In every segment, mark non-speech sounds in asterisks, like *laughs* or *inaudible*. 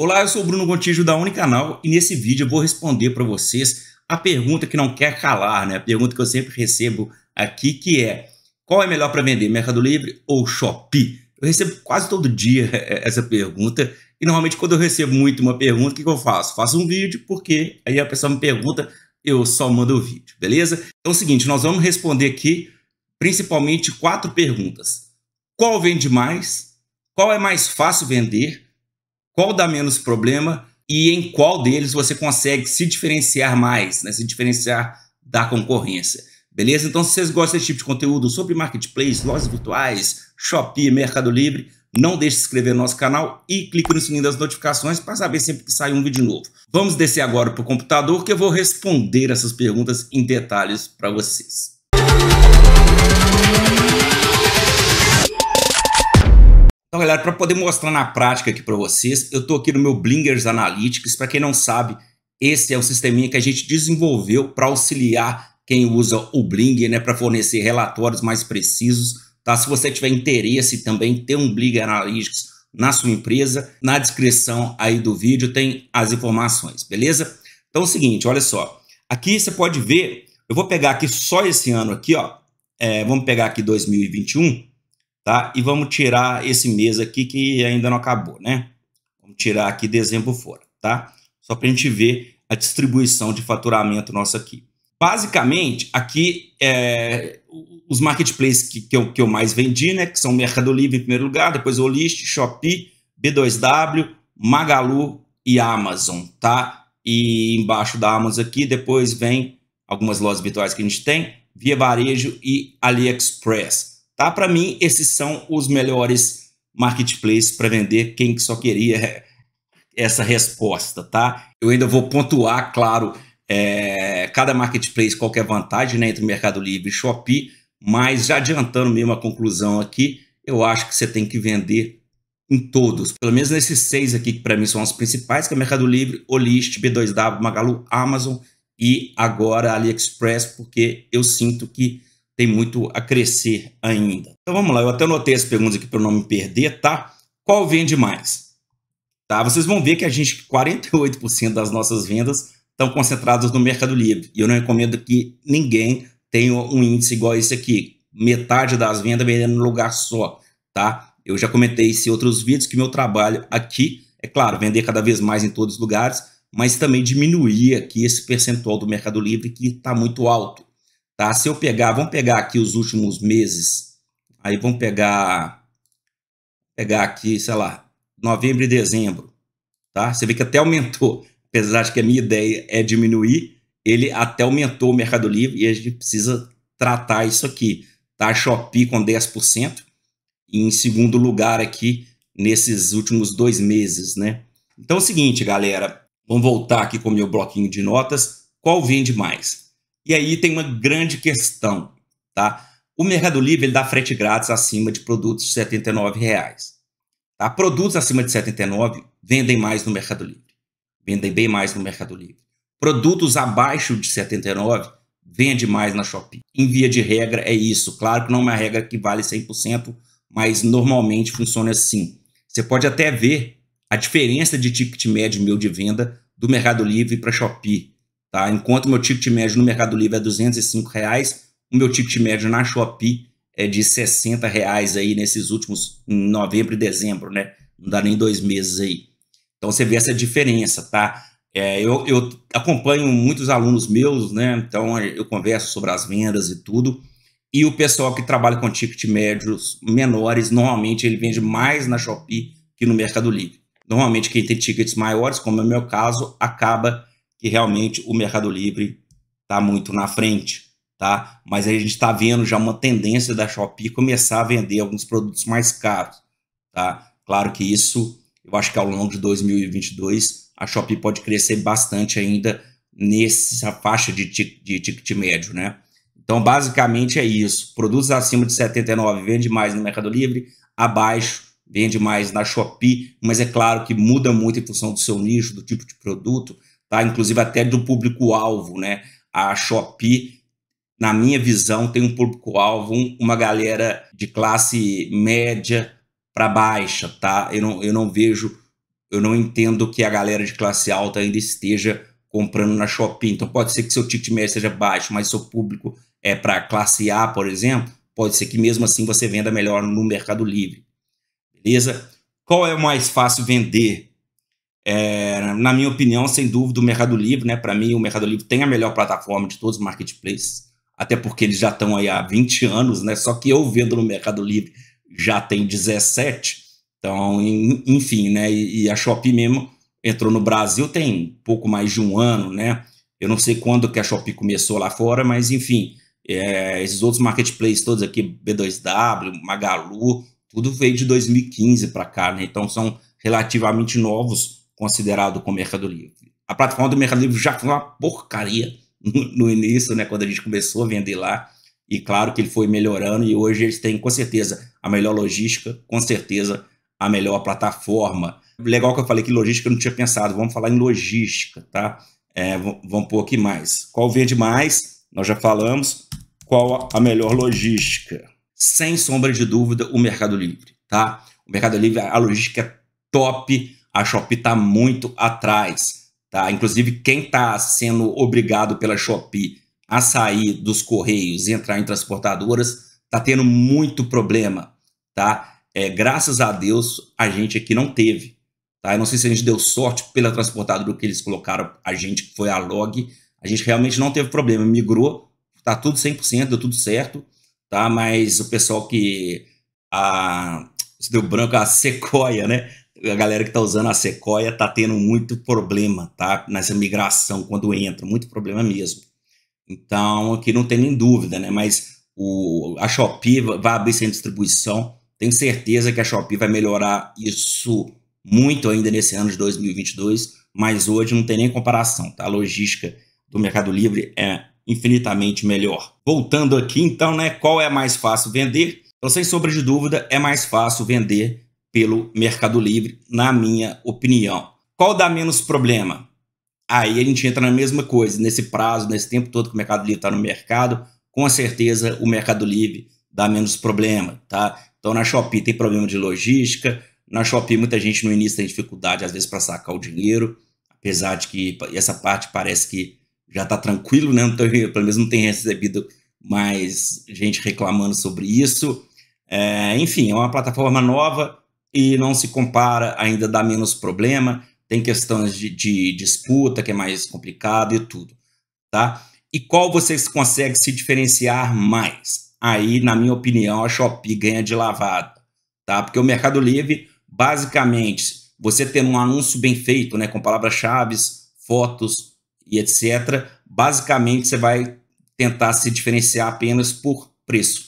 Olá, eu sou o Bruno Gontijo da Unicanal e nesse vídeo eu vou responder para vocês a pergunta que não quer calar, né? A pergunta que eu sempre recebo aqui que é: qual é melhor para vender, Mercado Livre ou Shopee? Eu recebo quase todo dia *laughs* é, essa pergunta e normalmente quando eu recebo muito uma pergunta, o que, que eu faço? Faço um vídeo porque aí a pessoa me pergunta, eu só mando o vídeo, beleza? Então é o seguinte, nós vamos responder aqui principalmente quatro perguntas. Qual vende mais? Qual é mais fácil vender? qual dá menos problema e em qual deles você consegue se diferenciar mais, né? se diferenciar da concorrência. Beleza? Então, se vocês gostam desse tipo de conteúdo sobre marketplace, lojas virtuais, Shopee, Mercado Livre, não deixe de se inscrever no nosso canal e clique no sininho das notificações para saber sempre que sai um vídeo novo. Vamos descer agora para o computador que eu vou responder essas perguntas em detalhes para vocês. Então, galera, para poder mostrar na prática aqui para vocês, eu estou aqui no meu Blingers Analytics. Para quem não sabe, esse é um sisteminha que a gente desenvolveu para auxiliar quem usa o Bling, né, para fornecer relatórios mais precisos. Tá? Se você tiver interesse também, ter um Blingers Analytics na sua empresa, na descrição aí do vídeo tem as informações, beleza? Então é o seguinte, olha só. Aqui você pode ver, eu vou pegar aqui só esse ano aqui, ó. É, vamos pegar aqui 2021 tá? E vamos tirar esse mês aqui que ainda não acabou, né? Vamos tirar aqui dezembro fora, tá? Só para a gente ver a distribuição de faturamento nosso aqui. Basicamente, aqui é, os marketplaces que, que, eu, que eu mais vendi, né? Que são Mercado Livre em primeiro lugar, depois Olist, Shopee, B2W, Magalu e Amazon, tá? E embaixo da Amazon aqui, depois vem algumas lojas virtuais que a gente tem, Via Varejo e AliExpress. Tá? Para mim, esses são os melhores marketplaces para vender quem só queria é, essa resposta, tá? Eu ainda vou pontuar, claro, é, cada marketplace, qualquer é vantagem né, entre Mercado Livre e Shopee, mas já adiantando mesmo a conclusão aqui, eu acho que você tem que vender em todos, pelo menos nesses seis aqui que para mim são os principais, que é Mercado Livre, Olist, B2W, Magalu, Amazon e agora AliExpress, porque eu sinto que tem muito a crescer ainda. Então vamos lá, eu até anotei as perguntas aqui para não me perder, tá? Qual vende mais? Tá? Vocês vão ver que a gente 48% das nossas vendas estão concentradas no Mercado Livre. E eu não recomendo que ninguém tenha um índice igual esse aqui, metade das vendas vendendo no lugar só, tá? Eu já comentei isso em outros vídeos que meu trabalho aqui é claro, vender cada vez mais em todos os lugares, mas também diminuir aqui esse percentual do Mercado Livre que está muito alto. Tá? Se eu pegar, vamos pegar aqui os últimos meses, aí vamos pegar, pegar aqui, sei lá, novembro e dezembro, tá? Você vê que até aumentou, apesar de que a minha ideia é diminuir, ele até aumentou o Mercado Livre e a gente precisa tratar isso aqui, tá? Shopee com 10% e em segundo lugar aqui nesses últimos dois meses, né? Então é o seguinte, galera, vamos voltar aqui com o meu bloquinho de notas, qual vende mais? E aí tem uma grande questão, tá? O Mercado Livre ele dá frete grátis acima de produtos de R$ 79. Reais, tá? Produtos acima de 79 vendem mais no Mercado Livre. Vendem bem mais no Mercado Livre. Produtos abaixo de 79 vende mais na Shopee. Em via de regra é isso. Claro que não é uma regra que vale 100%, mas normalmente funciona assim. Você pode até ver a diferença de ticket médio meu de venda do Mercado Livre para Shopee. Tá? Enquanto meu ticket médio no Mercado Livre é 205 reais, o meu ticket médio na Shopee é de 60 reais aí nesses últimos em novembro e dezembro, né? Não dá nem dois meses aí. Então você vê essa diferença, tá? É, eu, eu, acompanho muitos alunos meus, né? Então eu converso sobre as vendas e tudo. E o pessoal que trabalha com ticket médios menores, normalmente ele vende mais na Shopee que no Mercado Livre. Normalmente quem tem tickets maiores, como é o meu caso, acaba que realmente o Mercado Livre está muito na frente, tá? Mas a gente está vendo já uma tendência da Shopee começar a vender alguns produtos mais caros, tá? Claro que isso, eu acho que ao longo de 2022 a Shopee pode crescer bastante ainda nessa faixa de, de ticket médio, né? Então, basicamente é isso. Produtos acima de 79 vende mais no Mercado Livre, abaixo vende mais na Shopee, mas é claro que muda muito em função do seu nicho, do tipo de produto tá? inclusive até do público-alvo. Né? A Shopee, na minha visão, tem um público-alvo, uma galera de classe média para baixa. Tá? Eu, não, eu não vejo, eu não entendo que a galera de classe alta ainda esteja comprando na Shopee. Então pode ser que seu ticket médio seja baixo, mas seu público é para classe A, por exemplo, pode ser que mesmo assim você venda melhor no Mercado Livre. Beleza? Qual é o mais fácil vender? É, na minha opinião, sem dúvida, o Mercado Livre, né? Para mim, o Mercado Livre tem a melhor plataforma de todos os marketplaces, até porque eles já estão aí há 20 anos, né? Só que eu vendo no Mercado Livre já tem 17. Então, enfim, né? E, a Shopee mesmo entrou no Brasil tem pouco mais de um ano, né? Eu não sei quando que a Shopee começou lá fora, mas enfim, é, esses outros marketplaces todos aqui, B2W, Magalu, tudo veio de 2015 para cá, né? Então são relativamente novos considerado como Mercado Livre. A plataforma do Mercado Livre já foi uma porcaria *laughs* no, no início, né, quando a gente começou a vender lá. E claro que ele foi melhorando e hoje eles têm com certeza a melhor logística, com certeza a melhor plataforma. Legal que eu falei que logística eu não tinha pensado. Vamos falar em logística, tá? É, vamos pôr aqui mais. Qual vende mais? Nós já falamos. Qual a melhor logística? Sem sombra de dúvida, o Mercado Livre, tá? O Mercado Livre, a logística é top a Shopee está muito atrás. Tá? Inclusive, quem está sendo obrigado pela Shopee a sair dos correios e entrar em transportadoras está tendo muito problema. Tá? É, graças a Deus, a gente aqui não teve. Tá? Eu não sei se a gente deu sorte pela transportadora que eles colocaram, a gente que foi a log. A gente realmente não teve problema, migrou, tá tudo 100%, deu tudo certo, tá? Mas o pessoal que a se deu branco a *laughs* sequoia, né? a galera que está usando a Sequoia está tendo muito problema, tá? Nessa migração, quando entra, muito problema mesmo. Então, aqui não tem nem dúvida, né? Mas o, a Shopee vai abrir sem distribuição. Tenho certeza que a Shopee vai melhorar isso muito ainda nesse ano de 2022, mas hoje não tem nem comparação, tá? A logística do Mercado Livre é infinitamente melhor. Voltando aqui, então, né? Qual é mais fácil vender? Então, sem sombra de dúvida, é mais fácil vender pelo Mercado Livre, na minha opinião. Qual dá menos problema? Aí a gente entra na mesma coisa, nesse prazo, nesse tempo todo que o Mercado Livre está no mercado, com certeza o Mercado Livre dá menos problema, tá? Então na Shopee tem problema de logística, na Shopee muita gente no início tem dificuldade às vezes para sacar o dinheiro, apesar de que essa parte parece que já está tranquilo, né? Então, *laughs* pelo menos não tem recebido mais gente reclamando sobre isso. É, enfim, é uma plataforma nova, e não se compara, ainda dá menos problema, tem questões de, de disputa que é mais complicado e tudo, tá? E qual vocês conseguem se diferenciar mais? Aí, na minha opinião, a Shopee ganha de lavada, tá? Porque o Mercado Livre, basicamente, você tendo um anúncio bem feito, né, com palavras-chave, fotos e etc, basicamente você vai tentar se diferenciar apenas por preço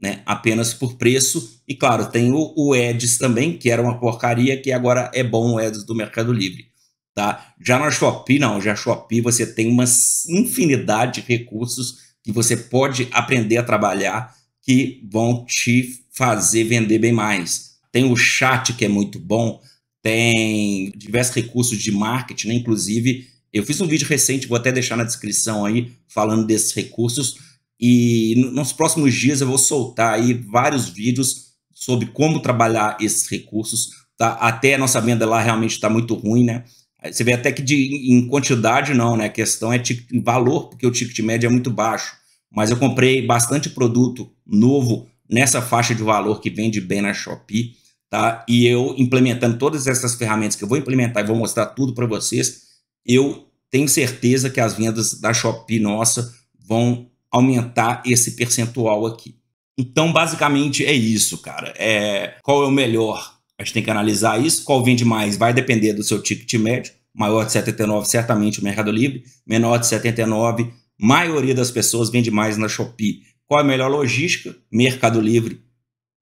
né? apenas por preço. E claro, tem o, o Eds também, que era uma porcaria, que agora é bom o Eds do Mercado Livre. Tá? Já na Shopee, não, já Shopee você tem uma infinidade de recursos que você pode aprender a trabalhar que vão te fazer vender bem mais. Tem o chat que é muito bom, tem diversos recursos de marketing, né? inclusive eu fiz um vídeo recente, vou até deixar na descrição aí, falando desses recursos, e nos próximos dias eu vou soltar aí vários vídeos sobre como trabalhar esses recursos. Tá? Até a nossa venda lá realmente está muito ruim, né? Você vê até que de, em quantidade não, né? A questão é em valor, porque o ticket médio é muito baixo. Mas eu comprei bastante produto novo nessa faixa de valor que vende bem na Shopee, tá? E eu implementando todas essas ferramentas que eu vou implementar e vou mostrar tudo para vocês, eu tenho certeza que as vendas da Shopee nossa vão aumentar esse percentual aqui. Então, basicamente é isso, cara. É, qual é o melhor? A gente tem que analisar isso. Qual vende mais? Vai depender do seu ticket médio. Maior de 79, certamente o Mercado Livre. Menor de 79, maioria das pessoas vende mais na Shopee. Qual é a melhor logística? Mercado Livre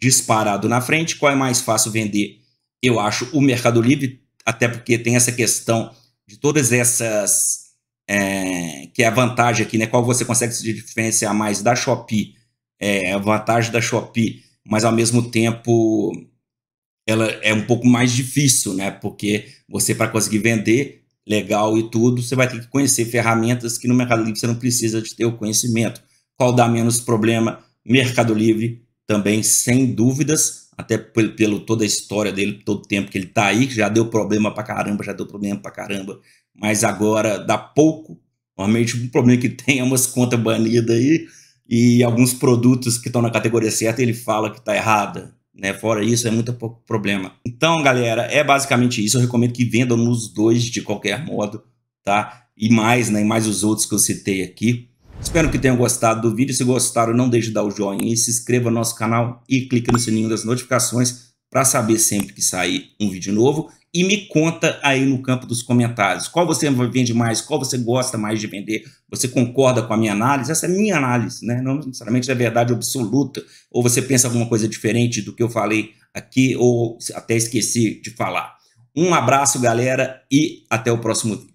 disparado na frente. Qual é mais fácil vender? Eu acho o Mercado Livre, até porque tem essa questão de todas essas é, que é a vantagem aqui, né? Qual você consegue se diferenciar mais da Shopee, é, a vantagem da Shopee, mas ao mesmo tempo ela é um pouco mais difícil, né? Porque você, para conseguir vender legal e tudo, você vai ter que conhecer ferramentas que no Mercado Livre você não precisa de ter o conhecimento. Qual dá menos problema? Mercado Livre também, sem dúvidas, até pelo, pelo toda a história dele, todo o tempo que ele está aí, já deu problema para caramba, já deu problema para caramba mas agora dá pouco. Normalmente o um problema é que *laughs* tem é umas contas banidas aí e alguns produtos que estão na categoria certa ele fala que está errada. Né? Fora isso, é muito pouco problema. Então, galera, é basicamente isso. Eu recomendo que vendam nos dois de qualquer modo, tá? E mais, né? E mais os outros que eu citei aqui. Espero que tenham gostado do vídeo. Se gostaram, não deixe de dar o joinha e se inscreva no nosso canal e clique no sininho das notificações para saber sempre que sair um vídeo novo e me conta aí no campo dos comentários qual você vende mais, qual você gosta mais de vender, você concorda com a minha análise? Essa é a minha análise, né? não necessariamente é verdade absoluta, ou você pensa alguma coisa diferente do que eu falei aqui, ou até esqueci de falar. Um abraço, galera, e até o próximo vídeo.